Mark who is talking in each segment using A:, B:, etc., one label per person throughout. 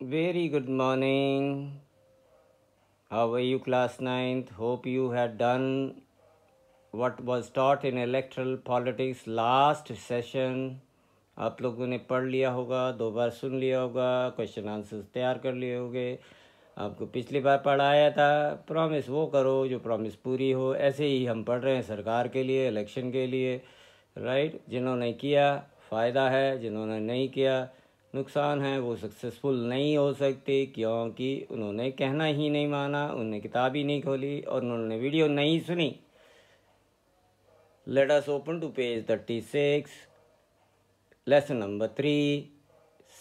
A: Very good morning. How are you, class 9th? Hope you had done what was taught in electoral politics last session. आप लोगों ने पढ़ लिया होगा दो बार सुन लिया होगा क्वेश्चन आंसर्स तैयार कर लिए होंगे आपको पिछली बार पढ़ाया था प्रॉमिस वो करो जो प्रॉमिस पूरी हो ऐसे ही हम पढ़ रहे हैं सरकार के लिए इलेक्शन के लिए राइट जिन्होंने किया फ़ायदा है जिन्होंने नहीं किया नुकसान है वो सक्सेसफुल नहीं हो सकते क्योंकि उन्होंने कहना ही नहीं माना उन्होंने किताब ही नहीं खोली और उन्होंने वीडियो नहीं सुनी let's open to page thirty six lesson number three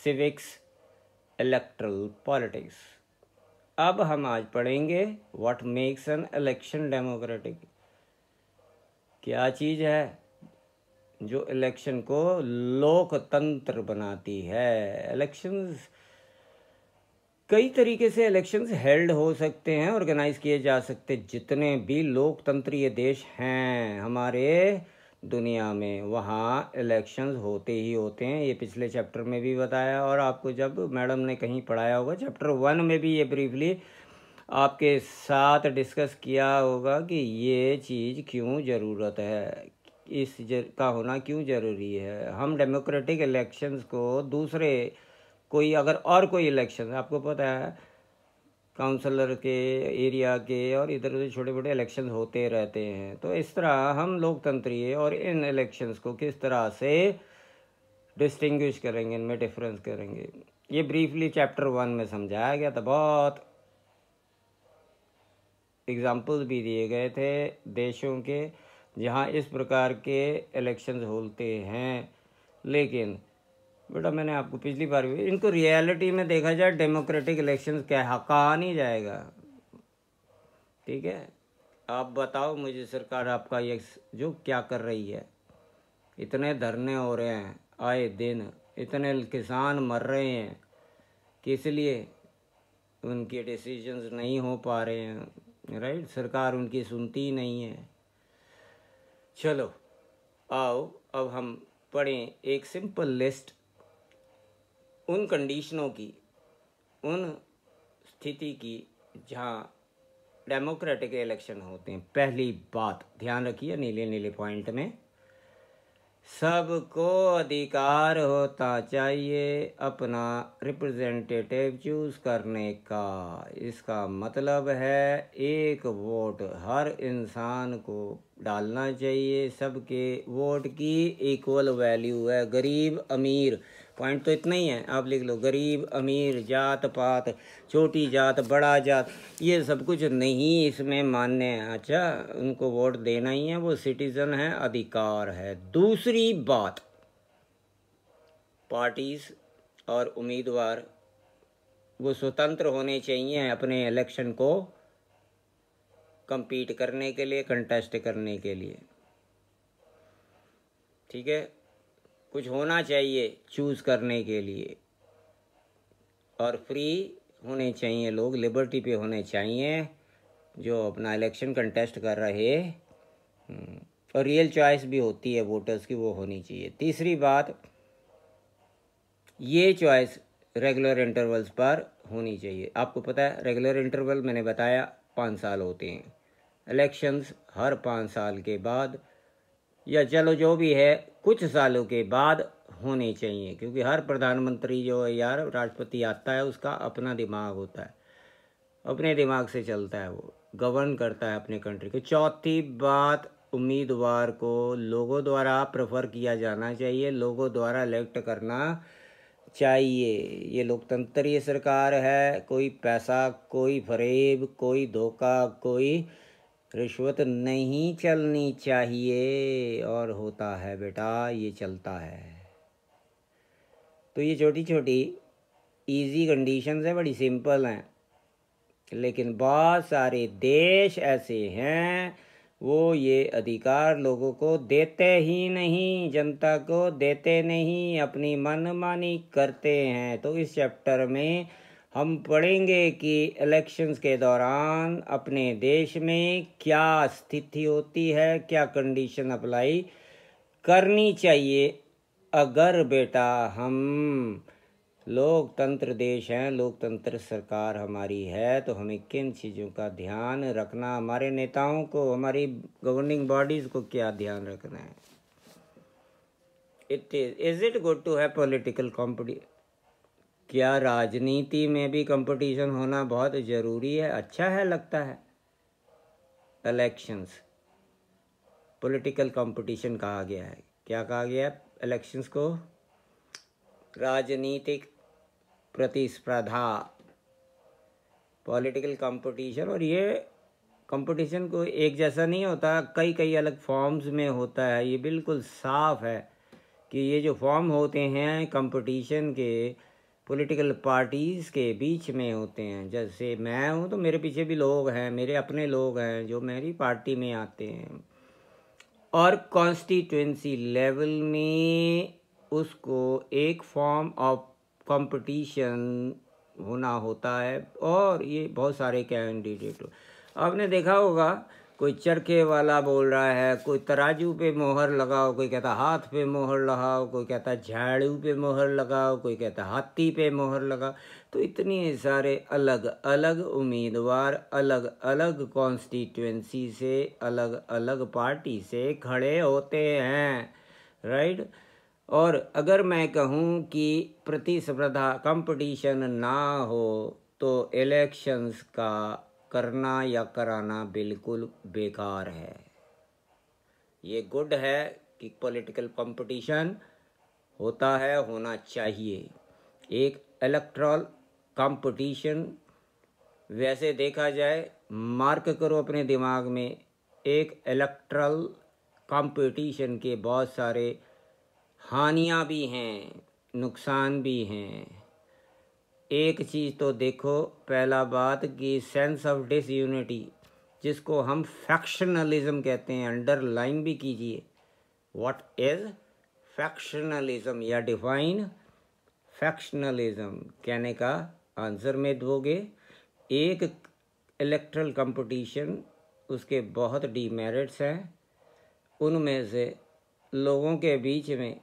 A: civics electoral politics अब हम आज पढ़ेंगे what makes an election democratic क्या चीज़ है जो इलेक्शन को लोकतंत्र बनाती है इलेक्शंस कई तरीके से इलेक्शंस हेल्ड हो सकते हैं ऑर्गेनाइज किए जा सकते जितने भी लोकतंत्रीय देश हैं हमारे दुनिया में वहाँ इलेक्शंस होते ही होते हैं ये पिछले चैप्टर में भी बताया और आपको जब मैडम ने कहीं पढ़ाया होगा चैप्टर वन में भी ये ब्रीफली आपके साथ डिस्कस किया होगा कि ये चीज़ क्यों ज़रूरत है इस जर, का होना क्यों ज़रूरी है हम डेमोक्रेटिक इलेक्शंस को दूसरे कोई अगर और कोई इलेक्शन आपको पता है काउंसलर के एरिया के और इधर उधर छोटे मोटे इलेक्शन होते रहते हैं तो इस तरह हम लोकतंत्रीय और इन इलेक्शंस को किस तरह से डिस्टिंग्विश करेंगे इनमें डिफरेंस करेंगे ये ब्रीफली चैप्टर वन में समझाया गया था बहुत एग्ज़ाम्पल्स भी दिए गए थे देशों के जहाँ इस प्रकार के इलेक्शंस होते हैं लेकिन बेटा मैंने आपको पिछली बार भी इनको रियलिटी में देखा जाए डेमोक्रेटिक इलेक्शंस क्या है कहा नहीं जाएगा ठीक है आप बताओ मुझे सरकार आपका ये जो क्या कर रही है इतने धरने हो रहे हैं आए दिन इतने किसान मर रहे हैं कि इसलिए उनके डिसीजंस नहीं हो पा रहे हैं राइट सरकार उनकी सुनती ही नहीं है चलो आओ अब हम पढ़ें एक सिंपल लिस्ट उन कंडीशनों की उन स्थिति की जहाँ डेमोक्रेटिक इलेक्शन होते हैं पहली बात ध्यान रखिए नीले नीले पॉइंट में सबको अधिकार होता चाहिए अपना रिप्रेजेंटेटिव चूज़ करने का इसका मतलब है एक वोट हर इंसान को डालना चाहिए सबके वोट की इक्वल वैल्यू है गरीब अमीर पॉइंट तो इतना ही है आप लिख लो गरीब अमीर जात पात छोटी जात बड़ा जात ये सब कुछ नहीं इसमें मान्य है अच्छा उनको वोट देना ही है वो सिटीज़न है अधिकार है दूसरी बात पार्टीज़ और उम्मीदवार वो स्वतंत्र होने चाहिए अपने इलेक्शन को कम्पीट करने के लिए कंटेस्ट करने के लिए ठीक है कुछ होना चाहिए चूज़ करने के लिए और फ्री होने चाहिए लोग लिबर्टी पे होने चाहिए जो अपना इलेक्शन कंटेस्ट कर रहे हम्म, और रियल चॉइस भी होती है वोटर्स की वो होनी चाहिए तीसरी बात ये चॉइस रेगुलर इंटरवल्स पर होनी चाहिए आपको पता है रेगुलर इंटरवल मैंने बताया पाँच साल होते हैं इलेक्शंस हर पाँच साल के बाद या चलो जो भी है कुछ सालों के बाद होने चाहिए क्योंकि हर प्रधानमंत्री जो है यार राष्ट्रपति आता है उसका अपना दिमाग होता है अपने दिमाग से चलता है वो गवर्न करता है अपने कंट्री को चौथी बात उम्मीदवार को लोगों द्वारा प्रेफर किया जाना चाहिए लोगों द्वारा इलेक्ट करना चाहिए ये लोकतंत्रीय सरकार है कोई पैसा कोई फरेब कोई धोखा कोई रिश्वत नहीं चलनी चाहिए और होता है बेटा ये चलता है तो ये छोटी छोटी इजी कंडीशंस हैं बड़ी सिंपल हैं लेकिन बहुत सारे देश ऐसे हैं वो ये अधिकार लोगों को देते ही नहीं जनता को देते नहीं अपनी मनमानी करते हैं तो इस चैप्टर में हम पढ़ेंगे कि इलेक्शंस के दौरान अपने देश में क्या स्थिति होती है क्या कंडीशन अप्लाई करनी चाहिए अगर बेटा हम लोकतंत्र देश हैं लोकतंत्र सरकार हमारी है तो हमें किन चीज़ों का ध्यान रखना हमारे नेताओं को हमारी गवर्निंग बॉडीज़ को क्या ध्यान रखना है it is is it good to have political competition क्या राजनीति में भी कंपटीशन होना बहुत ज़रूरी है अच्छा है लगता है इलेक्शंस पॉलिटिकल कंपटीशन कहा गया है क्या कहा गया है इलेक्शंस को राजनीतिक प्रतिस्पर्धा पॉलिटिकल कंपटीशन और ये कंपटीशन को एक जैसा नहीं होता कई कई अलग फॉर्म्स में होता है ये बिल्कुल साफ है कि ये जो फॉर्म होते हैं कंपटीशन के पॉलिटिकल पार्टीज़ के बीच में होते हैं जैसे मैं हूँ तो मेरे पीछे भी लोग हैं मेरे अपने लोग हैं जो मेरी पार्टी में आते हैं और कॉन्स्टिट्यूंसी लेवल में उसको एक फॉर्म ऑफ कंपटीशन होना होता है और ये बहुत सारे कैंडिडेट आपने देखा होगा कोई चरखे वाला बोल रहा है कोई तराजू पे मोहर लगाओ कोई कहता हाथ पे मोहर लगाओ कोई कहता झाड़ू पे मोहर लगाओ कोई कहता हाथी पे मोहर लगाओ तो इतने सारे अलग अलग उम्मीदवार अलग अलग कॉन्स्टिट्यूंसी से अलग अलग पार्टी से खड़े होते हैं राइट और अगर मैं कहूँ कि प्रतिस्पर्धा कंपटीशन ना हो तो इलेक्शंस का करना या कराना बिल्कुल बेकार है ये गुड है कि पॉलिटिकल कंपटीशन होता है होना चाहिए एक इलेक्ट्रॉल कंपटीशन वैसे देखा जाए मार्क करो अपने दिमाग में एक इलेक्ट्रल कंपटीशन के बहुत सारे हानियाँ भी हैं नुकसान भी हैं एक चीज़ तो देखो पहला बात कि सेंस ऑफ डिस यूनिटी जिसको हम फैक्शनलिज्म कहते हैं अंडरलाइन भी कीजिए व्हाट इज़ फैक्शनलिज्म या डिफाइन फैक्शनलिज्म कहने का आंसर में दोगे एक इलेक्ट्रल कंपटीशन उसके बहुत डीमेरिट्स हैं उनमें से लोगों के बीच में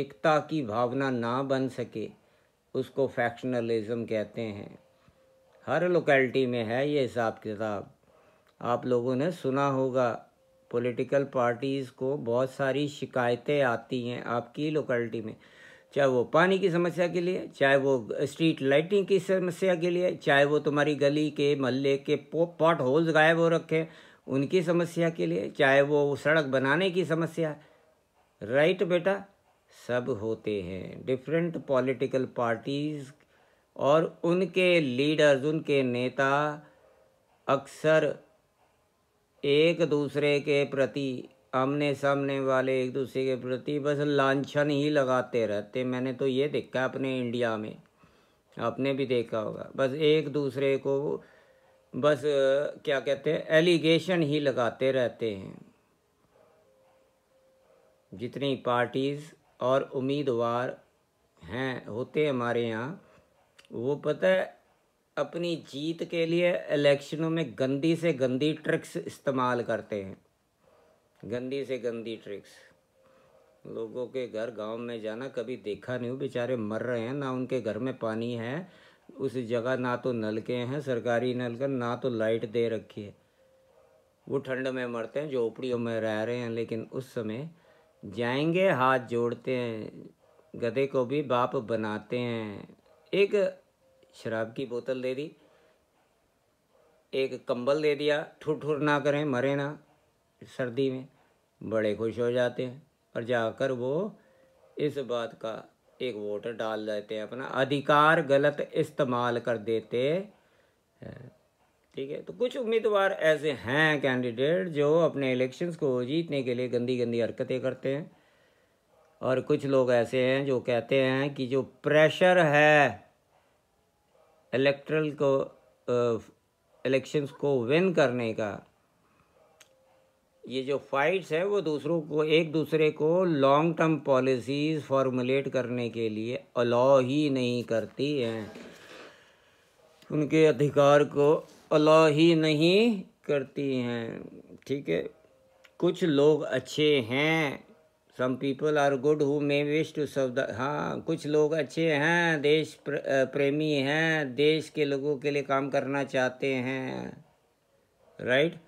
A: एकता की भावना ना बन सके उसको फैक्शनलिज्म कहते हैं हर लोकेलिटी में है ये हिसाब किताब आप लोगों ने सुना होगा पॉलिटिकल पार्टीज़ को बहुत सारी शिकायतें आती हैं आपकी लोकेलिटी में चाहे वो पानी की समस्या के लिए चाहे वो स्ट्रीट लाइटिंग की समस्या के लिए चाहे वो तुम्हारी गली के महल्ले के पॉट होल्स गायब हो रखे उनकी समस्या के लिए चाहे वो सड़क बनाने की समस्या राइट बेटा सब होते हैं डिफरेंट पॉलिटिकल पार्टीज़ और उनके लीडर्स उनके नेता अक्सर एक दूसरे के प्रति आमने सामने वाले एक दूसरे के प्रति बस लाछन ही लगाते रहते मैंने तो ये देखा अपने इंडिया में आपने भी देखा होगा बस एक दूसरे को बस क्या कहते हैं एलिगेशन ही लगाते रहते हैं जितनी पार्टीज़ और उम्मीदवार हैं होते हमारे यहाँ वो पता है अपनी जीत के लिए इलेक्शनों में गंदी से गंदी ट्रिक्स इस्तेमाल करते हैं गंदी से गंदी ट्रिक्स लोगों के घर गांव में जाना कभी देखा नहीं हो बेचारे मर रहे हैं ना उनके घर में पानी है उस जगह ना तो नल के हैं सरकारी नल का ना तो लाइट दे रखी है वो ठंड में मरते हैं झोपड़ियों में रह रहे हैं लेकिन उस समय जाएंगे हाथ जोड़ते हैं गधे को भी बाप बनाते हैं एक शराब की बोतल दे दी एक कंबल दे दिया ठुर ठुर ना करें मरे ना सर्दी में बड़े खुश हो जाते हैं और जाकर वो इस बात का एक वोट डाल देते हैं अपना अधिकार गलत इस्तेमाल कर देते हैं ठीक है तो कुछ उम्मीदवार ऐसे हैं कैंडिडेट जो अपने इलेक्शंस को जीतने के लिए गंदी गंदी हरकतें करते हैं और कुछ लोग ऐसे हैं जो कहते हैं कि जो प्रेशर है इलेक्ट्रल को इलेक्शंस को विन करने का ये जो फाइट्स है वो दूसरों को एक दूसरे को लॉन्ग टर्म पॉलिसीज फॉर्मुलेट करने के लिए अलाउ ही नहीं करती हैं उनके अधिकार को अला ही नहीं करती हैं ठीक है कुछ लोग अच्छे हैं some people are good who may wish to सब हाँ कुछ लोग अच्छे हैं देश प्रेमी हैं देश के लोगों के लिए काम करना चाहते हैं राइट right?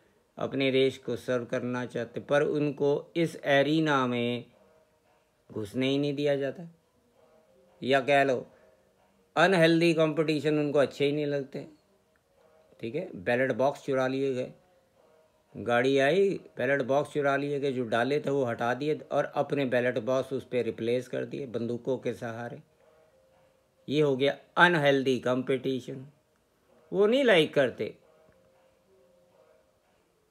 A: अपने देश को सर्व करना चाहते पर उनको इस एरिना में घुसने ही नहीं दिया जाता या कह लो अनहेल्दी कंपटीशन उनको अच्छे ही नहीं लगते ठीक है बैलेट बॉक्स चुरा लिए गए गाड़ी आई बैलेट बॉक्स चुरा लिए गए जो डाले थे वो हटा दिए और अपने बैलेट बॉक्स उस पर रिप्लेस कर दिए बंदूकों के सहारे ये हो गया अनहेल्दी कंपटीशन वो नहीं लाइक करते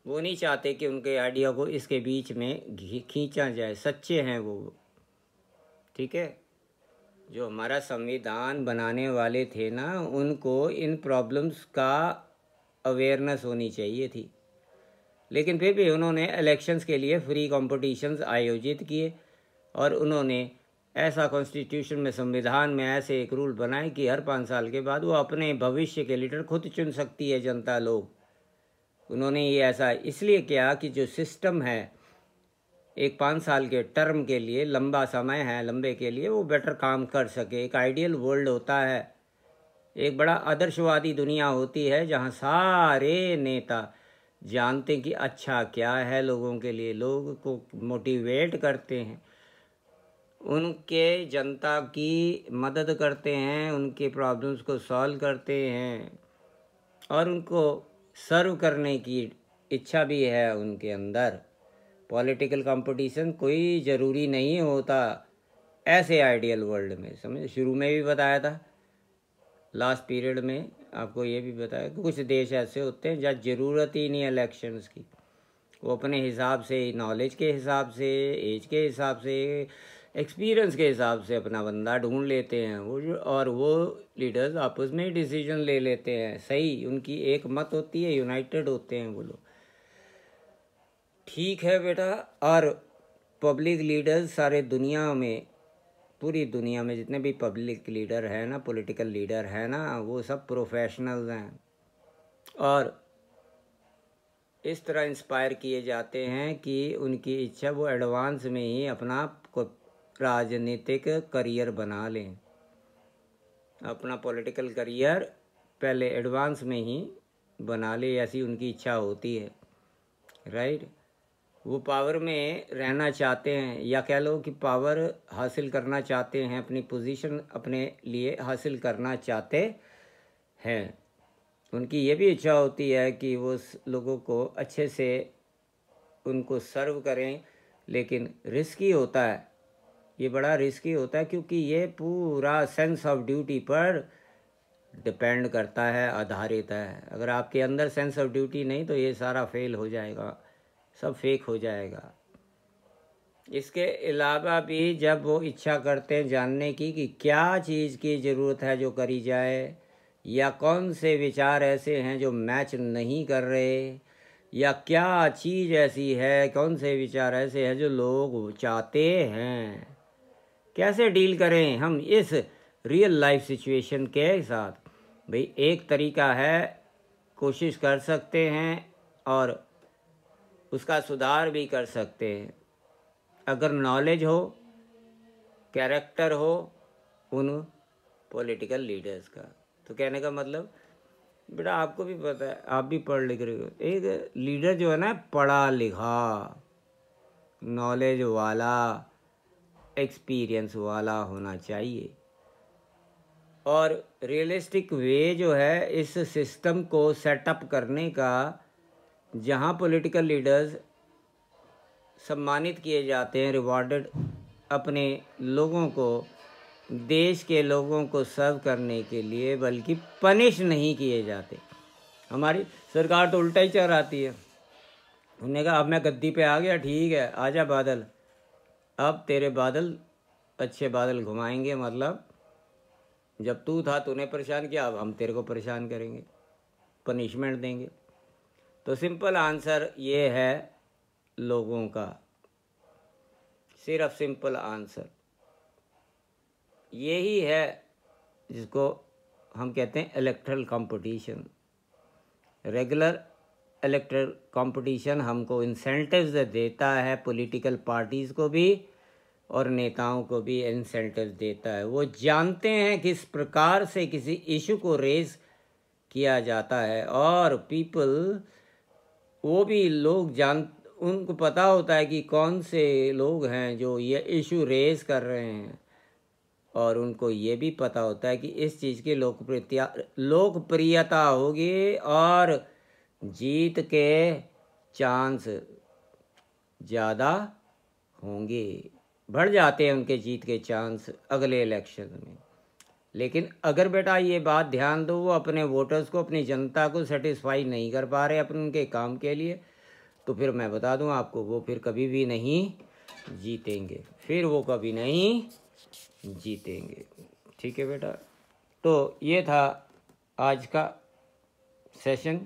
A: वो नहीं चाहते कि उनके आइडिया को इसके बीच में खींचा जाए सच्चे हैं वो ठीक है जो हमारा संविधान बनाने वाले थे ना उनको इन प्रॉब्लम्स का अवेयरनेस होनी चाहिए थी लेकिन फिर भी उन्होंने इलेक्शंस के लिए फ्री कॉम्पटिशन्स आयोजित किए और उन्होंने ऐसा कॉन्स्टिट्यूशन में संविधान में ऐसे एक रूल बनाए कि हर पाँच साल के बाद वो अपने भविष्य के लीडर खुद चुन सकती है जनता लोग उन्होंने ये ऐसा इसलिए किया कि जो सिस्टम है एक पाँच साल के टर्म के लिए लंबा समय है लंबे के लिए वो बेटर काम कर सके एक आइडियल वर्ल्ड होता है एक बड़ा आदर्शवादी दुनिया होती है जहाँ सारे नेता जानते कि अच्छा क्या है लोगों के लिए लोग को मोटिवेट करते हैं उनके जनता की मदद करते हैं उनके प्रॉब्लम्स को सॉल्व करते हैं और उनको सर्व करने की इच्छा भी है उनके अंदर पॉलिटिकल कंपटीशन कोई ज़रूरी नहीं होता ऐसे आइडियल वर्ल्ड में समझ शुरू में भी बताया था लास्ट पीरियड में आपको ये भी बताया कि कुछ देश ऐसे होते हैं जहाँ ज़रूरत ही नहीं इलेक्शंस की वो अपने हिसाब से नॉलेज के हिसाब से एज के हिसाब से एक्सपीरियंस के हिसाब से अपना बंदा ढूंढ लेते हैं वो और वो लीडर्स आपस में डिसीजन ले लेते हैं सही उनकी एक मत होती है यूनाइटेड होते हैं वो लोग ठीक है बेटा और पब्लिक लीडर्स सारे दुनिया में पूरी दुनिया में जितने भी पब्लिक लीडर हैं ना पॉलिटिकल लीडर हैं ना वो सब प्रोफेशनल्स हैं और इस तरह इंस्पायर किए जाते हैं कि उनकी इच्छा वो एडवांस में ही अपना राजनीतिक करियर बना लें अपना पॉलिटिकल करियर पहले एडवांस में ही बना ले ऐसी उनकी इच्छा होती है राइट वो पावर में रहना चाहते हैं या कह लो कि पावर हासिल करना चाहते हैं अपनी पोजीशन अपने लिए हासिल करना चाहते हैं उनकी ये भी इच्छा होती है कि वो लोगों को अच्छे से उनको सर्व करें लेकिन रिस्की होता है ये बड़ा रिस्की होता है क्योंकि ये पूरा सेंस ऑफ ड्यूटी पर डिपेंड करता है आधारित है अगर आपके अंदर सेंस ऑफ ड्यूटी नहीं तो ये सारा फेल हो जाएगा सब फेक हो जाएगा इसके अलावा भी जब वो इच्छा करते हैं जानने की कि क्या चीज़ की ज़रूरत है जो करी जाए या कौन से विचार ऐसे हैं जो मैच नहीं कर रहे या क्या चीज़ ऐसी है कौन से विचार ऐसे हैं जो लोग चाहते हैं कैसे डील करें हम इस रियल लाइफ सिचुएशन के साथ भाई एक तरीका है कोशिश कर सकते हैं और उसका सुधार भी कर सकते हैं अगर नॉलेज हो कैरेक्टर हो उन पॉलिटिकल लीडर्स का तो कहने का मतलब बेटा आपको भी पता है आप भी पढ़ लिख रहे हो एक लीडर जो है ना पढ़ा लिखा नॉलेज वाला एक्सपीरियंस वाला होना चाहिए और रियलिस्टिक वे जो है इस सिस्टम को सेटअप करने का जहां पॉलिटिकल लीडर्स सम्मानित किए जाते हैं रिवॉर्डेड अपने लोगों को देश के लोगों को सर्व करने के लिए बल्कि पनिश नहीं किए जाते हमारी सरकार तो उल्टा ही चल आती है उन्होंने कहा अब मैं गद्दी पे आ गया ठीक है आजा बादल अब तेरे बादल अच्छे बादल घुमाएंगे मतलब जब तू था तूने परेशान किया अब हम तेरे को परेशान करेंगे पनिशमेंट देंगे तो सिंपल आंसर ये है लोगों का सिर्फ सिंपल आंसर यही है जिसको हम कहते हैं electoral competition regular electoral competition हमको इंसेंटिव्स देता है पॉलिटिकल पार्टीज़ को भी और नेताओं को भी इंसेंटिव देता है वो जानते हैं किस प्रकार से किसी इशू को रेज किया जाता है और पीपल वो भी लोग जान उनको पता होता है कि कौन से लोग हैं जो ये इशू रेज कर रहे हैं और उनको ये भी पता होता है कि इस चीज़ की लोकप्रियता लोकप्रियता होगी और जीत के चांस ज़्यादा होंगे बढ़ जाते हैं उनके जीत के चांस अगले इलेक्शन में लेकिन अगर बेटा ये बात ध्यान दो वो अपने वोटर्स को अपनी जनता को सेटिस्फाई नहीं कर पा रहे अपने उनके काम के लिए तो फिर मैं बता दूं आपको वो फिर कभी भी नहीं जीतेंगे फिर वो कभी नहीं जीतेंगे ठीक है बेटा तो ये था आज का सेशन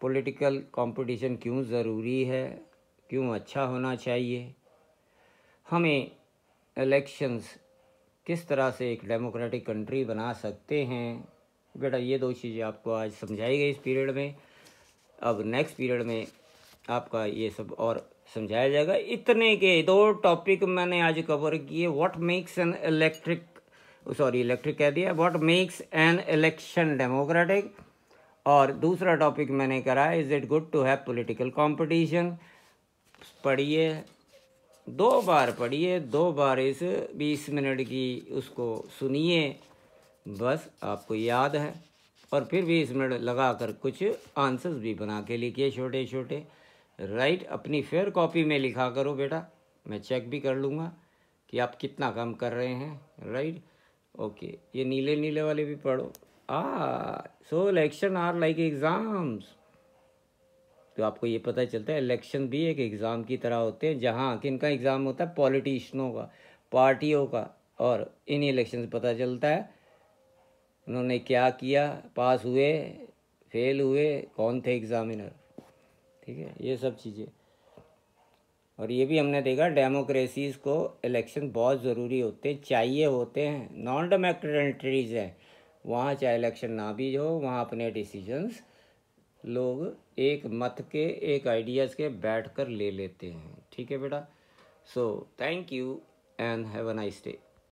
A: पॉलिटिकल कंपटीशन क्यों ज़रूरी है क्यों अच्छा होना चाहिए हमें इलेक्शंस किस तरह से एक डेमोक्रेटिक कंट्री बना सकते हैं बेटा ये दो चीज़ें आपको आज समझाई गई इस पीरियड में अब नेक्स्ट पीरियड में आपका ये सब और समझाया जाएगा इतने के दो टॉपिक मैंने आज कवर किए what makes an electric sorry electric कह दिया what makes an election democratic और दूसरा टॉपिक मैंने करा is it good to have political competition पढ़िए दो बार पढ़िए दो बार इस बीस मिनट की उसको सुनिए बस आपको याद है और फिर बीस मिनट लगा कर कुछ आंसर्स भी बना के लिखिए छोटे छोटे राइट अपनी फेयर कॉपी में लिखा करो बेटा मैं चेक भी कर लूँगा कि आप कितना काम कर रहे हैं राइट ओके ये नीले नीले वाले भी पढ़ो also election are like exams तो आपको ये पता चलता है इलेक्शन भी एक एग्ज़ाम की तरह होते हैं जहाँ किन का एग्ज़ाम होता है पॉलिटिशनों का पार्टियों का और इन इलेक्शन से पता चलता है उन्होंने क्या किया पास हुए फेल हुए कौन थे एग्ज़ामिनर ठीक है ये सब चीज़ें और ये भी हमने देखा डेमोक्रेसीज़ को इलेक्शन बहुत ज़रूरी होते हैं चाहिए होते हैं नॉन डेमोक्रेट्रीज हैं वहाँ चाहे इलेक्शन ना भी हो वहाँ अपने डिसीजंस लोग एक मत के एक आइडियाज़ के बैठ कर ले लेते हैं ठीक है बेटा so thank you and have a nice day